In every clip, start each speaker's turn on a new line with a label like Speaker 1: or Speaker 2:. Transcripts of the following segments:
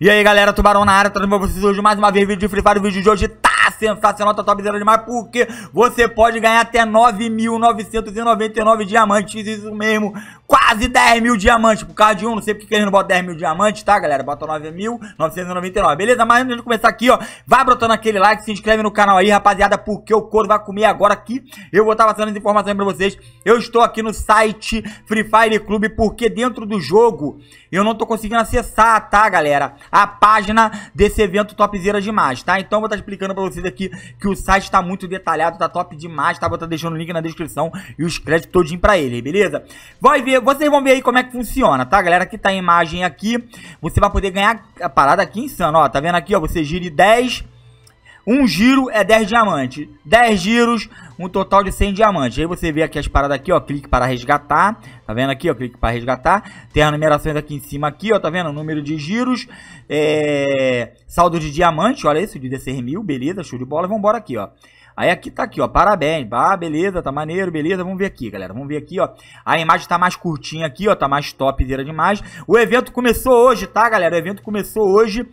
Speaker 1: E aí galera, Tubarão na área, trazendo pra vocês hoje mais uma vez vídeo de Free Fire. O vídeo de hoje tá sensacional, tá top zero demais, porque você pode ganhar até 9.999 diamantes, isso mesmo quase 10 mil diamantes por causa de um. Não sei porque que eles não botam 10 mil diamantes, tá, galera? Bota 9.999, beleza? Mas antes de começar aqui, ó, vai brotando aquele like, se inscreve no canal aí, rapaziada, porque o couro vai comer agora aqui. Eu vou estar tá passando as informações pra vocês. Eu estou aqui no site Free Fire Club, porque dentro do jogo eu não tô conseguindo acessar, tá, galera? A página desse evento topzera demais, tá? Então eu vou estar tá explicando pra vocês aqui que o site tá muito detalhado, tá top demais, tá? Vou estar tá deixando o link na descrição e os créditos todinho pra ele, beleza? Vai ver vocês vão ver aí como é que funciona, tá, galera? Aqui tá a imagem aqui. Você vai poder ganhar a parada aqui insano, ó. Tá vendo aqui, ó? Você gire 10... Um giro é 10 diamantes. 10 giros, um total de 100 diamantes. Aí você vê aqui as paradas aqui, ó. Clique para resgatar. Tá vendo aqui, ó? Clique para resgatar. Tem as numerações aqui em cima aqui, ó. Tá vendo? O número de giros. É... Saldo de diamante, olha isso. De 16 mil, beleza. Show de bola. Vambora aqui, ó. Aí aqui tá aqui, ó, parabéns, ah, beleza, tá maneiro, beleza, vamos ver aqui, galera, vamos ver aqui, ó, a imagem tá mais curtinha aqui, ó, tá mais topzera demais. O evento começou hoje, tá, galera? O evento começou hoje,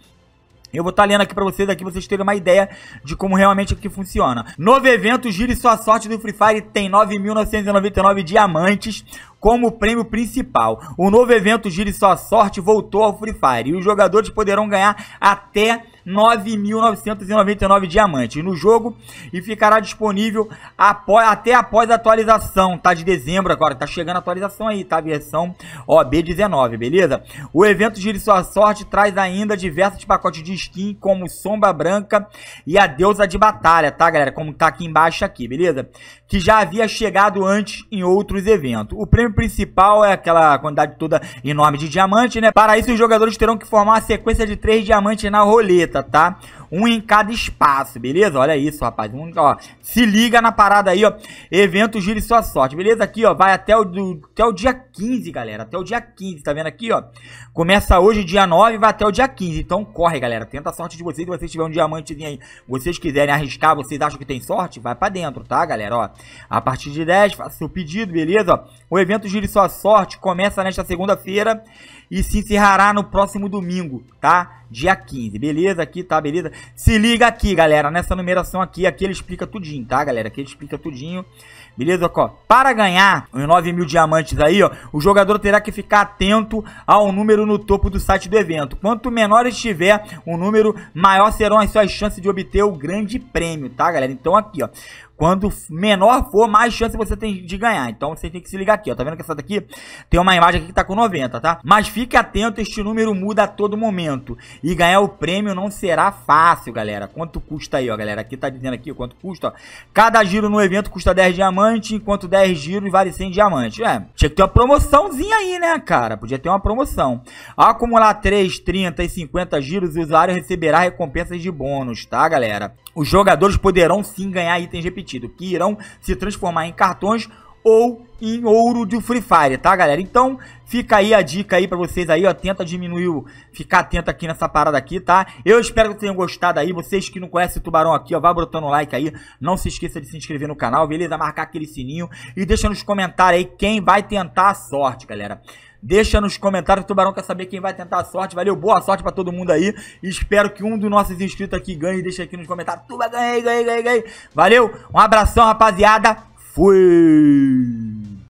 Speaker 1: eu vou estar tá lendo aqui para vocês aqui, vocês terem uma ideia de como realmente aqui funciona. Novo evento, gire sua sorte do Free Fire, tem 9.999 diamantes como prêmio principal. O novo evento, gire sua sorte, voltou ao Free Fire e os jogadores poderão ganhar até 9.999 diamantes no jogo e ficará disponível após, até após a atualização, tá? De dezembro agora, tá chegando a atualização aí, tá? Versão OB19, beleza? O evento Gire Sua Sorte traz ainda diversos pacotes de skin, como Sombra Branca e a Deusa de Batalha, tá, galera? Como tá aqui embaixo aqui, beleza? Que já havia chegado antes em outros eventos. O prêmio principal é aquela quantidade toda enorme de diamante, né? Para isso, os jogadores terão que formar a sequência de três diamantes na roleta, Tá, tá? Um em cada espaço, beleza? Olha isso, rapaz. Um, ó, se liga na parada aí, ó. Evento Gire Sua Sorte, beleza? Aqui, ó, vai até o, do, até o dia 15, galera. Até o dia 15, tá vendo aqui, ó? Começa hoje, dia 9, vai até o dia 15. Então corre, galera. Tenta a sorte de vocês. Se vocês tiverem um diamantezinho aí, vocês quiserem arriscar, vocês acham que tem sorte? Vai pra dentro, tá, galera? Ó, a partir de 10, faça seu pedido, beleza? o evento Gire Sua Sorte começa nesta segunda-feira e se encerrará no próximo domingo, tá? Dia 15, beleza? aqui, tá? Beleza? Se liga aqui, galera. Nessa numeração aqui, aqui ele explica tudinho, tá, galera? Aqui ele explica tudinho. Beleza, ó. Para ganhar os 9 mil diamantes aí, ó, o jogador terá que ficar atento ao número no topo do site do evento. Quanto menor estiver o número, maior serão as suas chances de obter o grande prêmio, tá, galera? Então aqui, ó. Quando menor for, mais chance você tem de ganhar. Então você tem que se ligar aqui, ó. Tá vendo que essa daqui tem uma imagem aqui que tá com 90, tá? Mas fique atento, este número muda a todo momento. E ganhar o prêmio não será fácil, galera. Quanto custa aí, ó, galera? Aqui tá dizendo aqui quanto custa, ó. Cada giro no evento custa 10 diamantes, enquanto 10 giros vale 100 diamantes. É, tinha que ter uma promoçãozinha aí, né, cara? Podia ter uma promoção. Ao acumular 3, 30 e 50 giros, o usuário receberá recompensas de bônus, tá, galera? Os jogadores poderão sim ganhar itens repetidos, que irão se transformar em cartões ou em ouro de Free Fire, tá, galera? Então, fica aí a dica aí pra vocês aí, ó, tenta diminuir, o... ficar atento aqui nessa parada aqui, tá? Eu espero que vocês tenham gostado aí, vocês que não conhecem o Tubarão aqui, ó, vai botando like aí, não se esqueça de se inscrever no canal, beleza? Marcar aquele sininho e deixa nos comentários aí quem vai tentar a sorte, galera. Deixa nos comentários, o Tubarão quer saber quem vai tentar a sorte. Valeu, boa sorte pra todo mundo aí. Espero que um dos nossos inscritos aqui ganhe. Deixa aqui nos comentários. Tuba, ganhei, ganhei, ganhei, ganhei. Valeu, um abração, rapaziada. Fui!